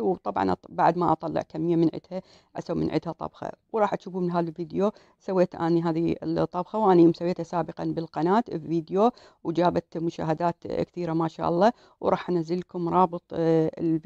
وطبعا بعد ما اطلع كميه من عندها اسوي من عندها طبخه وراح تشوفوا من هذا الفيديو سويت اني هذه الطبخه واني مسويتها سابقا بالقناه فيديو وجابت مشاهدات كثيره ما شاء الله وراح انزل لكم رابط آه، الفيديو